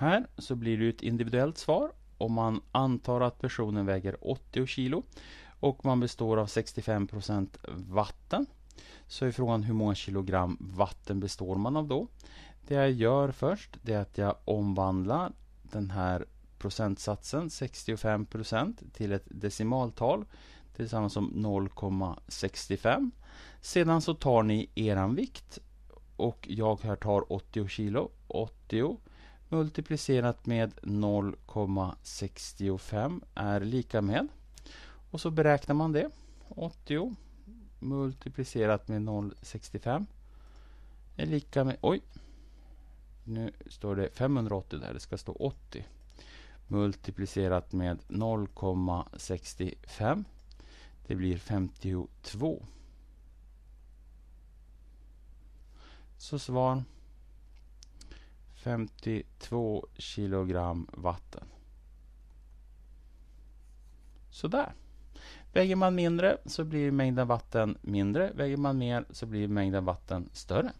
Här så blir det ett individuellt svar om man antar att personen väger 80 kilo och man består av 65 vatten. Så är frågan hur många kilogram vatten består man av då? Det jag gör först det är att jag omvandlar den här procentsatsen 65 till ett decimaltal. Det är samma som 0,65. Sedan så tar ni eran vikt och jag här tar 80 kilo. 80 multiplicerat med 0,65 är lika med. Och så beräknar man det. 80 multiplicerat med 0,65 är lika med... Oj! Nu står det 580 där, det ska stå 80. Multiplicerat med 0,65. Det blir 52. Så svar 52 kilogram vatten. Sådär. Väger man mindre så blir mängden vatten mindre. Väger man mer så blir mängden vatten större.